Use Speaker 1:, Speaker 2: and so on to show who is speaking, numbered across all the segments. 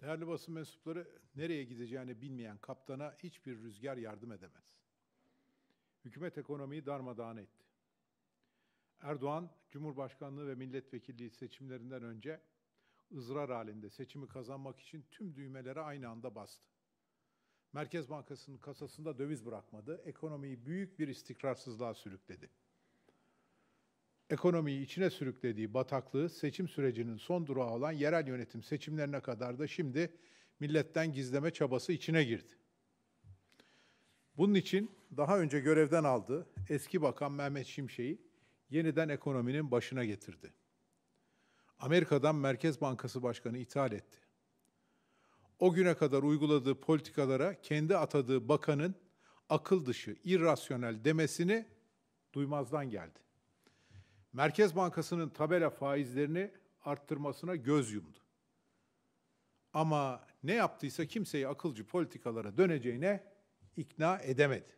Speaker 1: Değerli basın mensupları nereye gideceğini bilmeyen kaptana hiçbir rüzgar yardım edemez. Hükümet ekonomiyi darmadağın etti. Erdoğan, Cumhurbaşkanlığı ve milletvekilliği seçimlerinden önce ızrar halinde seçimi kazanmak için tüm düğmelere aynı anda bastı. Merkez Bankası'nın kasasında döviz bırakmadı, ekonomiyi büyük bir istikrarsızlığa sürükledi ekonomiyi içine sürüklediği bataklığı seçim sürecinin son durağı olan yerel yönetim seçimlerine kadar da şimdi milletten gizleme çabası içine girdi. Bunun için daha önce görevden aldığı eski bakan Mehmet Şimşek'i yeniden ekonominin başına getirdi. Amerika'dan Merkez Bankası Başkanı ithal etti. O güne kadar uyguladığı politikalara kendi atadığı bakanın akıl dışı, irrasyonel demesini duymazdan geldi. Merkez Bankası'nın tabela faizlerini arttırmasına göz yumdu. Ama ne yaptıysa kimseyi akılcı politikalara döneceğine ikna edemedi.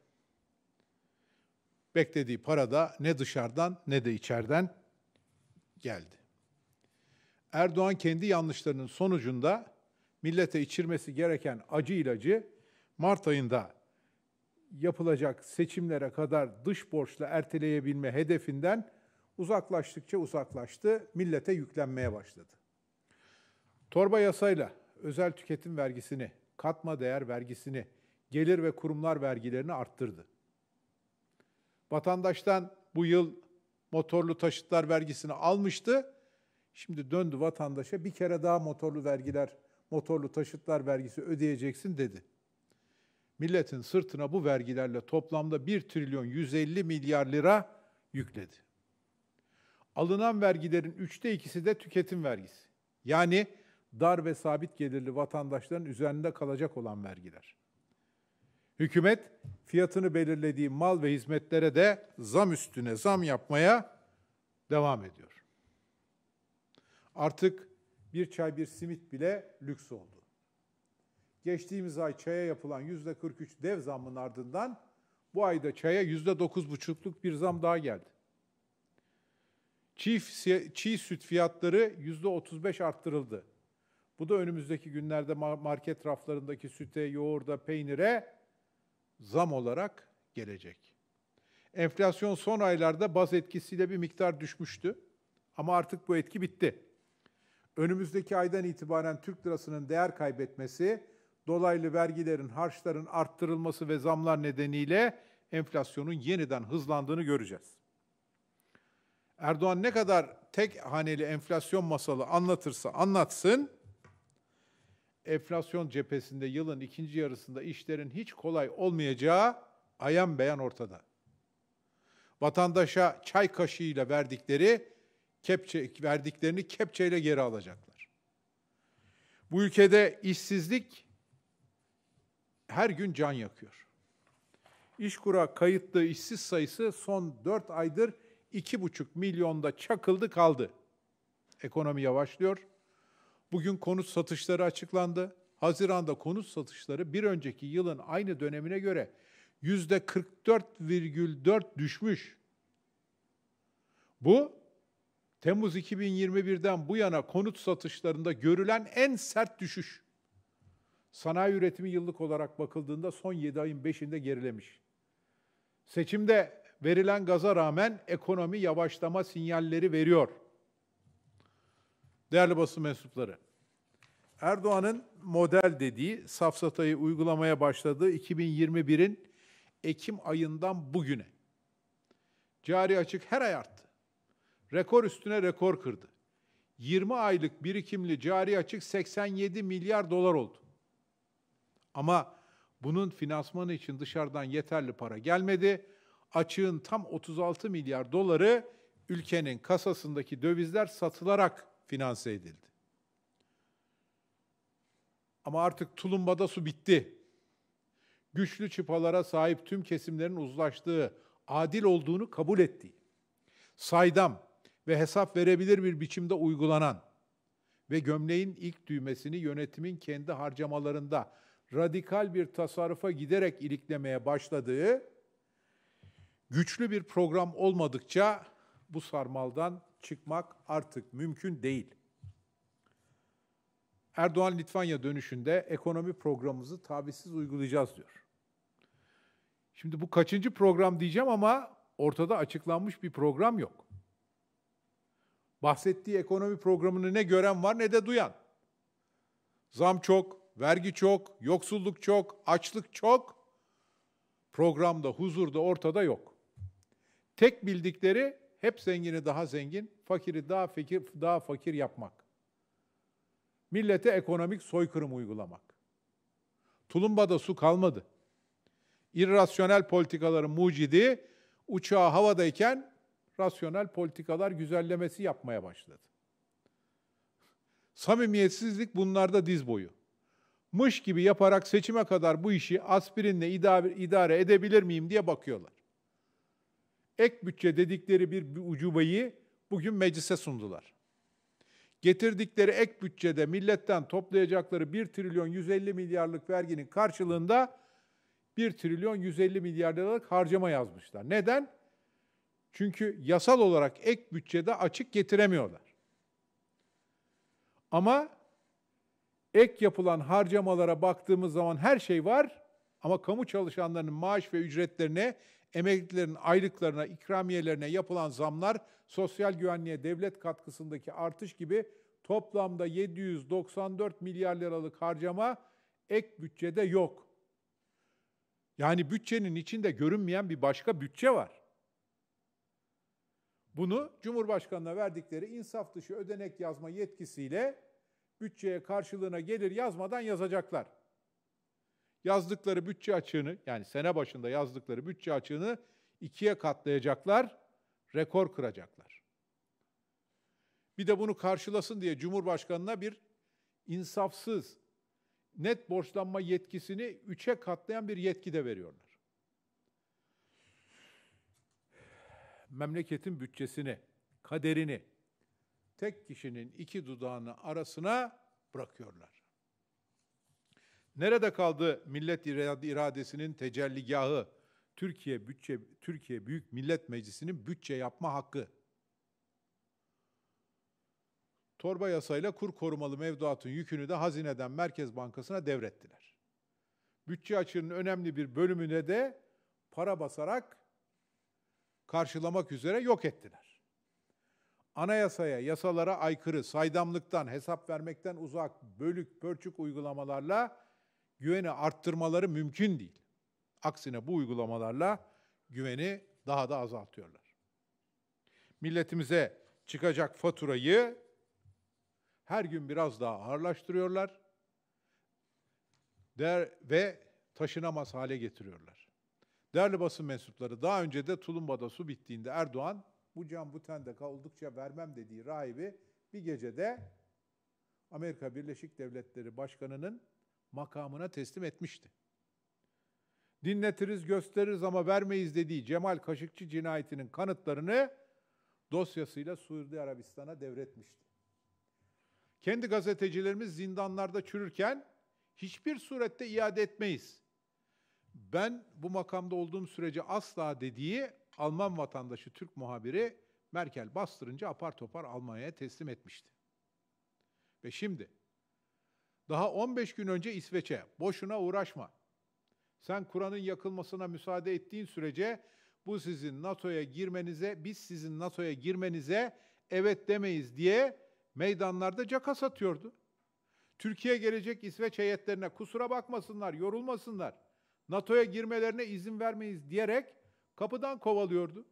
Speaker 1: Beklediği para da ne dışarıdan ne de içeriden geldi. Erdoğan kendi yanlışlarının sonucunda millete içirmesi gereken acı ilacı Mart ayında yapılacak seçimlere kadar dış borçla erteleyebilme hedefinden uzaklaştıkça uzaklaştı, millete yüklenmeye başladı. Torba yasayla özel tüketim vergisini, katma değer vergisini, gelir ve kurumlar vergilerini arttırdı. Vatandaştan bu yıl motorlu taşıtlar vergisini almıştı. Şimdi döndü vatandaşa bir kere daha motorlu vergiler, motorlu taşıtlar vergisi ödeyeceksin dedi. Milletin sırtına bu vergilerle toplamda 1 trilyon 150 milyar lira yükledi. Alınan vergilerin üçte ikisi de tüketim vergisi. Yani dar ve sabit gelirli vatandaşların üzerinde kalacak olan vergiler. Hükümet fiyatını belirlediği mal ve hizmetlere de zam üstüne zam yapmaya devam ediyor. Artık bir çay bir simit bile lüks oldu. Geçtiğimiz ay çaya yapılan yüzde %43 dev zammın ardından bu ayda çaya yüzde dokuz buçukluk bir zam daha geldi. Çiğ, çiğ süt fiyatları %35 arttırıldı. Bu da önümüzdeki günlerde market raflarındaki süte, yoğurda, peynire zam olarak gelecek. Enflasyon son aylarda baz etkisiyle bir miktar düşmüştü ama artık bu etki bitti. Önümüzdeki aydan itibaren Türk lirasının değer kaybetmesi, dolaylı vergilerin, harçların arttırılması ve zamlar nedeniyle enflasyonun yeniden hızlandığını göreceğiz. Erdoğan ne kadar tek haneli enflasyon masalı anlatırsa anlatsın, enflasyon cephesinde yılın ikinci yarısında işlerin hiç kolay olmayacağı ayan beyan ortada. Vatandaşa çay kaşığıyla verdikleri kepçe verdiklerini kepçeyle geri alacaklar. Bu ülkede işsizlik her gün can yakıyor. İşkura kayıtlı işsiz sayısı son dört aydır 2,5 milyonda çakıldı kaldı. Ekonomi yavaşlıyor. Bugün konut satışları açıklandı. Haziranda konut satışları bir önceki yılın aynı dönemine göre yüzde %44,4 düşmüş. Bu Temmuz 2021'den bu yana konut satışlarında görülen en sert düşüş. Sanayi üretimi yıllık olarak bakıldığında son 7 ayın 5'inde gerilemiş. Seçimde verilen gaza rağmen ekonomi yavaşlama sinyalleri veriyor. Değerli basın mensupları, Erdoğan'ın model dediği safsatayı uygulamaya başladığı 2021'in Ekim ayından bugüne cari açık her ay arttı. Rekor üstüne rekor kırdı. 20 aylık birikimli cari açık 87 milyar dolar oldu. Ama bunun finansmanı için dışarıdan yeterli para gelmedi açığın tam 36 milyar doları ülkenin kasasındaki dövizler satılarak finanse edildi. Ama artık tulumbada su bitti. Güçlü çıpalara sahip tüm kesimlerin uzlaştığı, adil olduğunu kabul ettiği, saydam ve hesap verebilir bir biçimde uygulanan ve gömleğin ilk düğmesini yönetimin kendi harcamalarında radikal bir tasarrufa giderek iliklemeye başladığı güçlü bir program olmadıkça bu sarmaldan çıkmak artık mümkün değil. Erdoğan Litvanya dönüşünde ekonomi programımızı tabisiz uygulayacağız diyor. Şimdi bu kaçıncı program diyeceğim ama ortada açıklanmış bir program yok. Bahsettiği ekonomi programını ne gören var ne de duyan. Zam çok, vergi çok, yoksulluk çok, açlık çok. Programda, huzurda ortada yok. Tek bildikleri hep zengini daha zengin, fakiri daha fakir, daha fakir yapmak. Millete ekonomik soykırım uygulamak. Tulumba'da su kalmadı. İrrasyonel politikaların mucidi uçağı havadayken rasyonel politikalar güzellemesi yapmaya başladı. Samimiyetsizlik bunlarda diz boyu. Mış gibi yaparak seçime kadar bu işi aspirinle idare, idare edebilir miyim diye bakıyorlar ek bütçe dedikleri bir, ucubayı bugün meclise sundular. Getirdikleri ek bütçede milletten toplayacakları 1 trilyon 150 milyarlık verginin karşılığında 1 trilyon 150 milyar liralık harcama yazmışlar. Neden? Çünkü yasal olarak ek bütçede açık getiremiyorlar. Ama ek yapılan harcamalara baktığımız zaman her şey var ama kamu çalışanlarının maaş ve ücretlerine emeklilerin aylıklarına, ikramiyelerine yapılan zamlar, sosyal güvenliğe devlet katkısındaki artış gibi toplamda 794 milyar liralık harcama ek bütçede yok. Yani bütçenin içinde görünmeyen bir başka bütçe var. Bunu Cumhurbaşkanı'na verdikleri insaf dışı ödenek yazma yetkisiyle bütçeye karşılığına gelir yazmadan yazacaklar yazdıkları bütçe açığını yani sene başında yazdıkları bütçe açığını ikiye katlayacaklar, rekor kıracaklar. Bir de bunu karşılasın diye Cumhurbaşkanı'na bir insafsız, net borçlanma yetkisini üçe katlayan bir yetki de veriyorlar. Memleketin bütçesini, kaderini tek kişinin iki dudağının arasına bırakıyorlar. Nerede kaldı millet iradesinin tecelligahı? Türkiye bütçe Türkiye Büyük Millet Meclisi'nin bütçe yapma hakkı. Torba yasayla kur korumalı mevduatın yükünü de hazineden Merkez Bankası'na devrettiler. Bütçe açığının önemli bir bölümüne de para basarak karşılamak üzere yok ettiler. Anayasaya, yasalara aykırı, saydamlıktan, hesap vermekten uzak, bölük pörçük uygulamalarla güveni arttırmaları mümkün değil. Aksine bu uygulamalarla güveni daha da azaltıyorlar. Milletimize çıkacak faturayı her gün biraz daha ağırlaştırıyorlar der ve taşınamaz hale getiriyorlar. Değerli basın mensupları daha önce de Tulumba'da su bittiğinde Erdoğan bu cam bu tende kaldıkça vermem dediği rahibi bir gecede Amerika Birleşik Devletleri Başkanı'nın makamına teslim etmişti. Dinletiriz, gösteririz ama vermeyiz dediği Cemal Kaşıkçı cinayetinin kanıtlarını dosyasıyla Suudi Arabistan'a devretmişti. Kendi gazetecilerimiz zindanlarda çürürken hiçbir surette iade etmeyiz. Ben bu makamda olduğum sürece asla dediği Alman vatandaşı Türk muhabiri Merkel bastırınca apar topar Almanya'ya teslim etmişti. Ve şimdi daha 15 gün önce İsveç'e, boşuna uğraşma. Sen Kur'an'ın yakılmasına müsaade ettiğin sürece bu sizin NATO'ya girmenize, biz sizin NATO'ya girmenize evet demeyiz diye meydanlarda caka satıyordu. Türkiye gelecek İsveç heyetlerine kusura bakmasınlar, yorulmasınlar. NATO'ya girmelerine izin vermeyiz diyerek kapıdan kovalıyordu.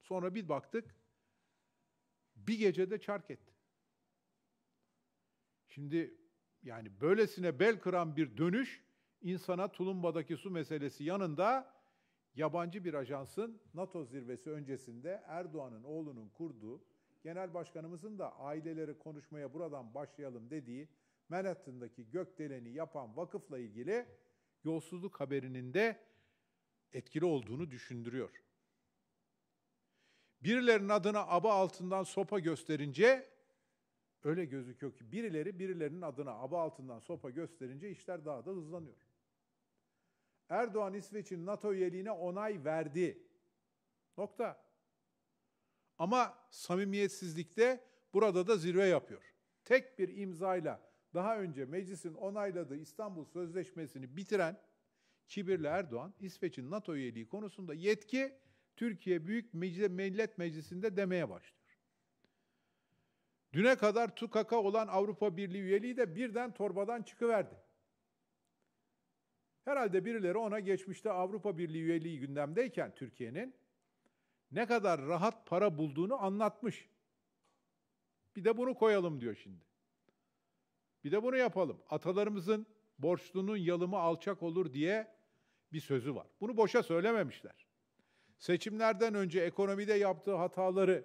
Speaker 1: Sonra bir baktık, bir gecede çark etti. Şimdi yani böylesine bel kıran bir dönüş insana Tulumba'daki su meselesi yanında yabancı bir ajansın NATO zirvesi öncesinde Erdoğan'ın oğlunun kurduğu, genel başkanımızın da aileleri konuşmaya buradan başlayalım dediği Manhattan'daki gökdeleni yapan vakıfla ilgili yolsuzluk haberinin de etkili olduğunu düşündürüyor. Birilerinin adına aba altından sopa gösterince Öyle gözüküyor ki birileri birilerinin adına aba altından sopa gösterince işler daha da hızlanıyor. Erdoğan İsveç'in NATO üyeliğine onay verdi. Nokta. Ama samimiyetsizlikte burada da zirve yapıyor. Tek bir imzayla daha önce meclisin onayladığı İstanbul Sözleşmesi'ni bitiren kibirli Erdoğan, İsveç'in NATO üyeliği konusunda yetki Türkiye Büyük Millet Meclisi'nde demeye başladı. Düne kadar tukaka olan Avrupa Birliği üyeliği de birden torbadan çıkıverdi. Herhalde birileri ona geçmişte Avrupa Birliği üyeliği gündemdeyken Türkiye'nin ne kadar rahat para bulduğunu anlatmış. Bir de bunu koyalım diyor şimdi. Bir de bunu yapalım. Atalarımızın borçlunun yalımı alçak olur diye bir sözü var. Bunu boşa söylememişler. Seçimlerden önce ekonomide yaptığı hataları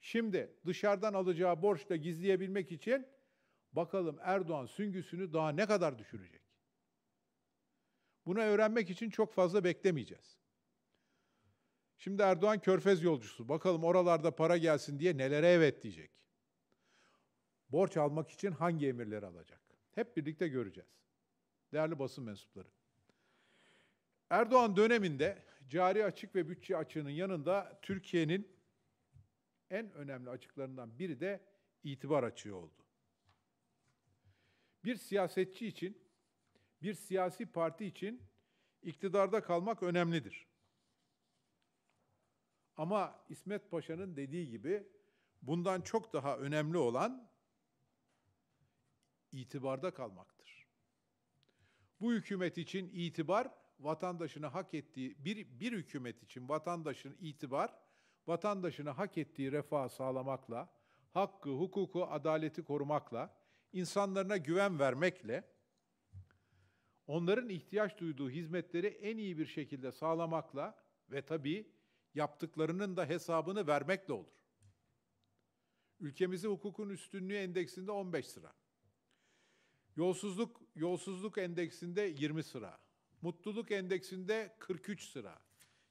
Speaker 1: Şimdi dışarıdan alacağı borçla gizleyebilmek için bakalım Erdoğan süngüsünü daha ne kadar düşürecek? Bunu öğrenmek için çok fazla beklemeyeceğiz. Şimdi Erdoğan körfez yolcusu. Bakalım oralarda para gelsin diye nelere evet diyecek. Borç almak için hangi emirleri alacak? Hep birlikte göreceğiz. Değerli basın mensupları. Erdoğan döneminde cari açık ve bütçe açığının yanında Türkiye'nin en önemli açıklarından biri de itibar açığı oldu. Bir siyasetçi için, bir siyasi parti için iktidarda kalmak önemlidir. Ama İsmet Paşa'nın dediği gibi bundan çok daha önemli olan itibarda kalmaktır. Bu hükümet için itibar vatandaşını hak ettiği bir bir hükümet için vatandaşın itibar vatandaşına hak ettiği refah sağlamakla, hakkı, hukuku, adaleti korumakla, insanlarına güven vermekle, onların ihtiyaç duyduğu hizmetleri en iyi bir şekilde sağlamakla ve tabii yaptıklarının da hesabını vermekle olur. Ülkemizi hukukun üstünlüğü endeksinde 15 sıra. Yolsuzluk yolsuzluk endeksinde 20 sıra. Mutluluk endeksinde 43 sıra.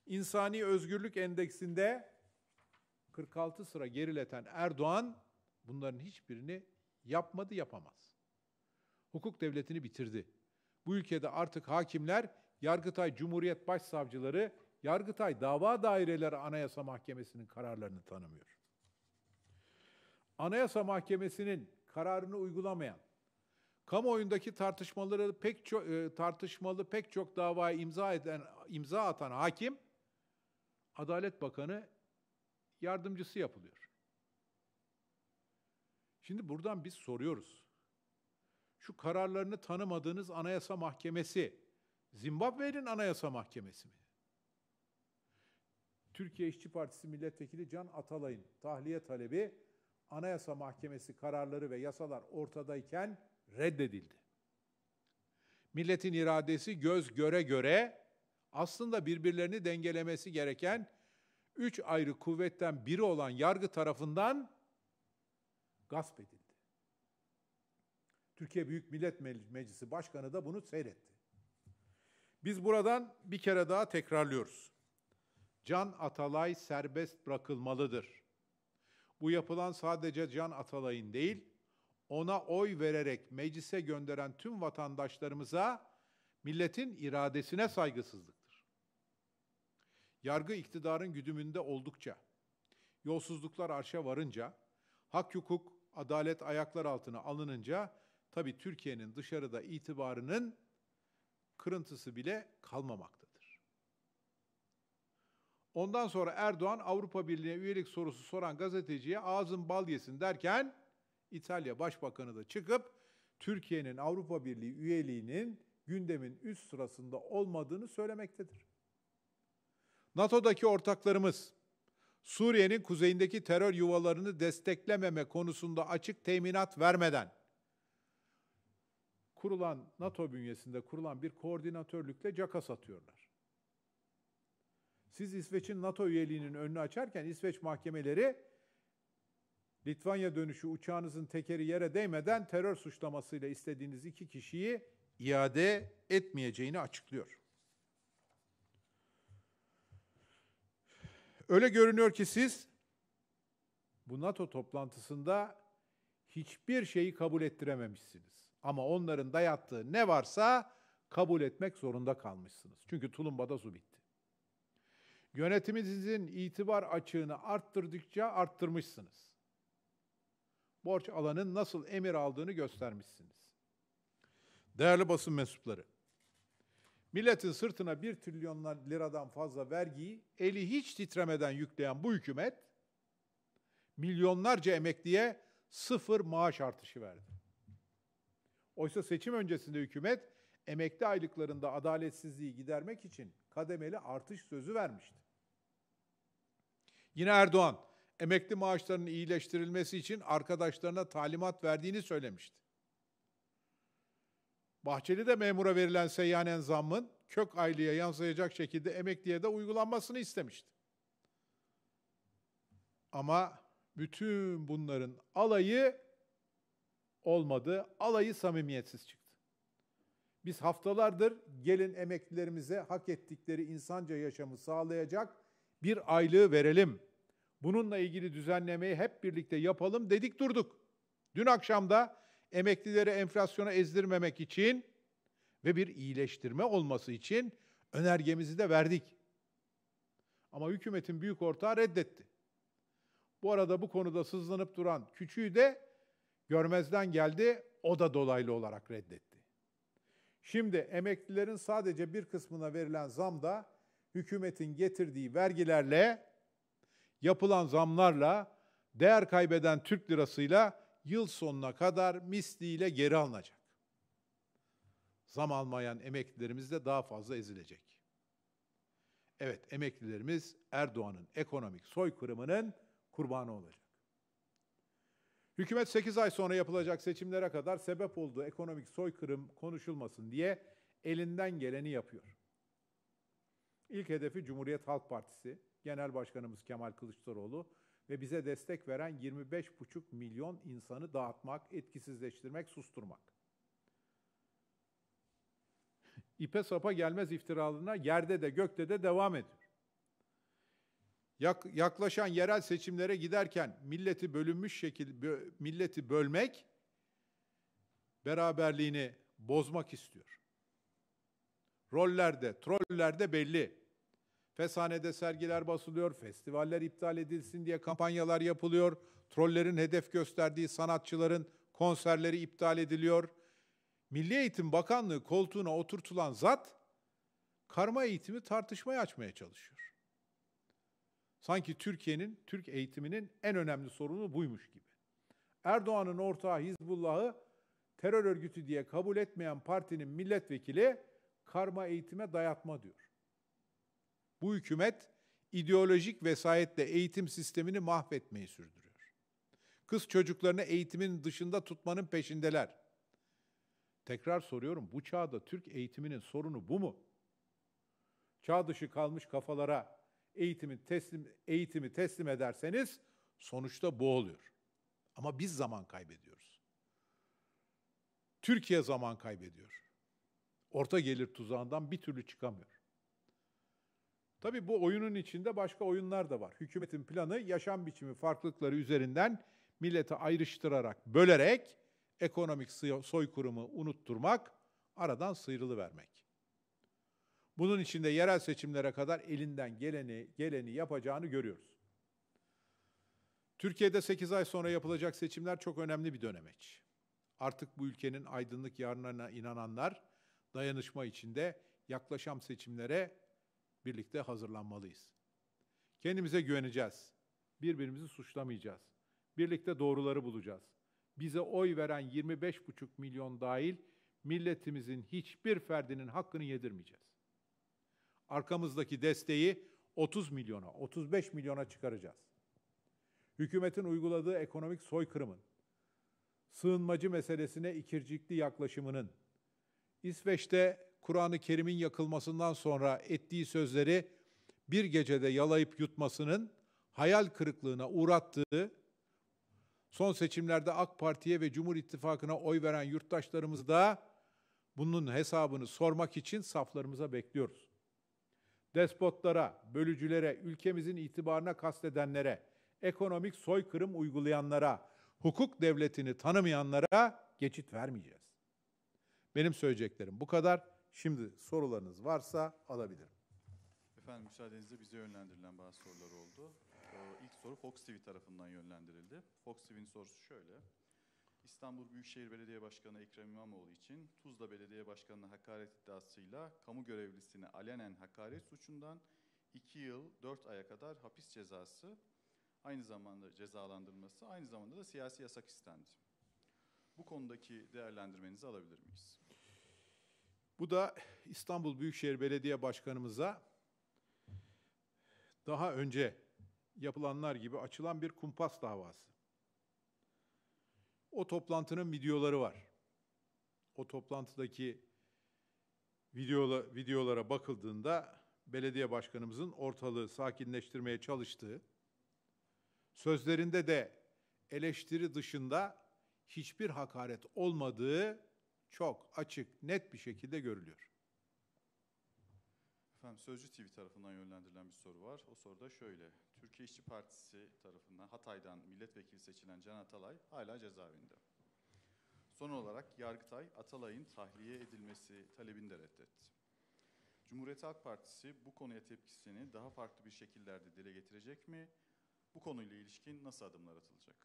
Speaker 1: İnsani özgürlük endeksinde 46 sıra gerileten Erdoğan bunların hiçbirini yapmadı, yapamaz. Hukuk devletini bitirdi. Bu ülkede artık hakimler, Yargıtay Cumhuriyet Başsavcıları, Yargıtay Dava Daireleri Anayasa Mahkemesi'nin kararlarını tanımıyor. Anayasa Mahkemesi'nin kararını uygulamayan, kamuoyundaki tartışmaları pek çok e, tartışmalı pek çok davaya imza eden imza atan hakim Adalet Bakanı yardımcısı yapılıyor. Şimdi buradan biz soruyoruz. Şu kararlarını tanımadığınız Anayasa Mahkemesi, Zimbabwe'nin Anayasa Mahkemesi mi? Türkiye İşçi Partisi Milletvekili Can Atalay'ın tahliye talebi Anayasa Mahkemesi kararları ve yasalar ortadayken reddedildi. Milletin iradesi göz göre göre aslında birbirlerini dengelemesi gereken üç ayrı kuvvetten biri olan yargı tarafından gasp edildi. Türkiye Büyük Millet Meclisi Başkanı da bunu seyretti. Biz buradan bir kere daha tekrarlıyoruz. Can Atalay serbest bırakılmalıdır. Bu yapılan sadece Can Atalay'ın değil, ona oy vererek meclise gönderen tüm vatandaşlarımıza milletin iradesine saygısızlık yargı iktidarın güdümünde oldukça, yolsuzluklar arşa varınca, hak hukuk, adalet ayaklar altına alınınca tabi Türkiye'nin dışarıda itibarının kırıntısı bile kalmamaktadır. Ondan sonra Erdoğan Avrupa Birliği'ne üyelik sorusu soran gazeteciye ağzın bal yesin derken İtalya Başbakanı da çıkıp Türkiye'nin Avrupa Birliği üyeliğinin gündemin üst sırasında olmadığını söylemektedir. NATO'daki ortaklarımız Suriye'nin kuzeyindeki terör yuvalarını desteklememe konusunda açık teminat vermeden kurulan NATO bünyesinde kurulan bir koordinatörlükle caka satıyorlar. Siz İsveç'in NATO üyeliğinin önünü açarken İsveç mahkemeleri Litvanya dönüşü uçağınızın tekeri yere değmeden terör suçlamasıyla istediğiniz iki kişiyi iade etmeyeceğini açıklıyor. Öyle görünüyor ki siz bu NATO toplantısında hiçbir şeyi kabul ettirememişsiniz. Ama onların dayattığı ne varsa kabul etmek zorunda kalmışsınız. Çünkü tulumbada su bitti. Yönetiminizin itibar açığını arttırdıkça arttırmışsınız. Borç alanın nasıl emir aldığını göstermişsiniz. Değerli basın mensupları, Milletin sırtına bir trilyon liradan fazla vergiyi eli hiç titremeden yükleyen bu hükümet milyonlarca emekliye sıfır maaş artışı verdi. Oysa seçim öncesinde hükümet emekli aylıklarında adaletsizliği gidermek için kademeli artış sözü vermişti. Yine Erdoğan emekli maaşlarının iyileştirilmesi için arkadaşlarına talimat verdiğini söylemişti. Bahçeli de memura verilen seyyanen zammın kök aylıya yansıyacak şekilde emekliye de uygulanmasını istemişti. Ama bütün bunların alayı olmadı. Alayı samimiyetsiz çıktı. Biz haftalardır gelin emeklilerimize hak ettikleri insanca yaşamı sağlayacak bir aylığı verelim. Bununla ilgili düzenlemeyi hep birlikte yapalım dedik durduk. Dün akşam da emeklileri enflasyona ezdirmemek için ve bir iyileştirme olması için önergemizi de verdik. Ama hükümetin büyük ortağı reddetti. Bu arada bu konuda sızlanıp duran küçüğü de görmezden geldi, o da dolaylı olarak reddetti. Şimdi emeklilerin sadece bir kısmına verilen zam da hükümetin getirdiği vergilerle, yapılan zamlarla, değer kaybeden Türk lirasıyla yıl sonuna kadar misliyle geri alınacak. Zam almayan emeklilerimiz de daha fazla ezilecek. Evet, emeklilerimiz Erdoğan'ın ekonomik soykırımının kurbanı olacak. Hükümet 8 ay sonra yapılacak seçimlere kadar sebep olduğu ekonomik soykırım konuşulmasın diye elinden geleni yapıyor. İlk hedefi Cumhuriyet Halk Partisi, Genel Başkanımız Kemal Kılıçdaroğlu ve bize destek veren 25,5 milyon insanı dağıtmak, etkisizleştirmek, susturmak. İpe sapa gelmez iftiralarına yerde de gökte de devam ediyor. Yaklaşan yerel seçimlere giderken milleti bölünmüş şekil milleti bölmek beraberliğini bozmak istiyor. Rollerde, trollerde belli. Fesanede sergiler basılıyor, festivaller iptal edilsin diye kampanyalar yapılıyor. Trollerin hedef gösterdiği sanatçıların konserleri iptal ediliyor. Milli Eğitim Bakanlığı koltuğuna oturtulan zat karma eğitimi tartışmaya açmaya çalışıyor. Sanki Türkiye'nin, Türk eğitiminin en önemli sorunu buymuş gibi. Erdoğan'ın ortağı Hizbullah'ı terör örgütü diye kabul etmeyen partinin milletvekili karma eğitime dayatma diyor. Bu hükümet ideolojik vesayetle eğitim sistemini mahvetmeyi sürdürüyor. Kız çocuklarını eğitimin dışında tutmanın peşindeler. Tekrar soruyorum bu çağda Türk eğitiminin sorunu bu mu? Çağ dışı kalmış kafalara eğitimi teslim eğitimi teslim ederseniz sonuçta bu oluyor. Ama biz zaman kaybediyoruz. Türkiye zaman kaybediyor. Orta gelir tuzağından bir türlü çıkamıyor. Tabii bu oyunun içinde başka oyunlar da var. Hükümetin planı yaşam biçimi farklılıkları üzerinden milleti ayrıştırarak, bölerek ekonomik soykurumu unutturmak, aradan sıyrılıvermek. Bunun içinde yerel seçimlere kadar elinden geleni geleni yapacağını görüyoruz. Türkiye'de 8 ay sonra yapılacak seçimler çok önemli bir dönemeç. Artık bu ülkenin aydınlık yarınlarına inananlar dayanışma içinde yaklaşan seçimlere birlikte hazırlanmalıyız. Kendimize güveneceğiz. Birbirimizi suçlamayacağız. Birlikte doğruları bulacağız. Bize oy veren 25,5 milyon dahil milletimizin hiçbir ferdinin hakkını yedirmeyeceğiz. Arkamızdaki desteği 30 milyona, 35 milyona çıkaracağız. Hükümetin uyguladığı ekonomik soykırımın, sığınmacı meselesine ikircikli yaklaşımının, İsveç'te Kur'an-ı Kerim'in yakılmasından sonra ettiği sözleri bir gecede yalayıp yutmasının hayal kırıklığına uğrattığı, son seçimlerde AK Parti'ye ve Cumhur İttifakı'na oy veren yurttaşlarımız da bunun hesabını sormak için saflarımıza bekliyoruz. Despotlara, bölücülere, ülkemizin itibarına kastedenlere, ekonomik soykırım uygulayanlara, hukuk devletini tanımayanlara geçit vermeyeceğiz. Benim söyleyeceklerim bu kadar. Şimdi sorularınız varsa alabilirim. Efendim müsaadenizle bize yönlendirilen bazı sorular oldu. Ee, ilk soru Fox TV tarafından yönlendirildi. Fox TV'nin sorusu şöyle. İstanbul Büyükşehir Belediye Başkanı Ekrem İmamoğlu için Tuzla Belediye Başkanı'na hakaret iddiasıyla kamu görevlisine alenen hakaret suçundan 2 yıl 4 aya kadar hapis cezası aynı zamanda cezalandırılması aynı zamanda da siyasi yasak istendi. Bu konudaki değerlendirmenizi alabilir miyiz? Bu da İstanbul Büyükşehir Belediye Başkanımıza daha önce yapılanlar gibi açılan bir kumpas davası. O toplantının videoları var. O toplantıdaki videola, videolara bakıldığında belediye başkanımızın ortalığı sakinleştirmeye çalıştığı, sözlerinde de eleştiri dışında hiçbir hakaret olmadığı çok açık, net bir şekilde görülüyor. Efendim Sözcü TV tarafından yönlendirilen bir soru var. O soru da şöyle. Türkiye İşçi Partisi tarafından Hatay'dan milletvekili seçilen Can Atalay hala cezaevinde. Son olarak Yargıtay Atalay'ın tahliye edilmesi talebini de reddetti. Cumhuriyet Halk Partisi bu konuya tepkisini daha farklı bir şekillerde dile getirecek mi? Bu konuyla ilişkin nasıl adımlar atılacak?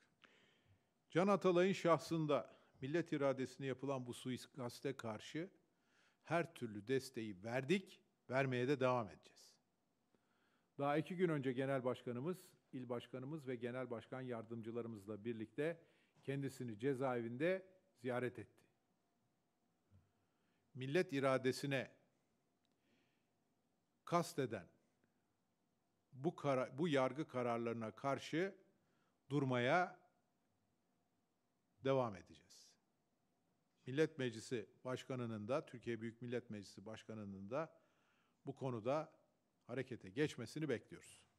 Speaker 1: Can Atalay'ın şahsında millet iradesine yapılan bu suikaste karşı her türlü desteği verdik, vermeye de devam edeceğiz. Daha iki gün önce genel başkanımız, il başkanımız ve genel başkan yardımcılarımızla birlikte kendisini cezaevinde ziyaret etti. Millet iradesine kasteden bu, kara, bu yargı kararlarına karşı durmaya devam edeceğiz. Millet Meclisi Başkanı'nın da, Türkiye Büyük Millet Meclisi Başkanı'nın da bu konuda harekete geçmesini bekliyoruz.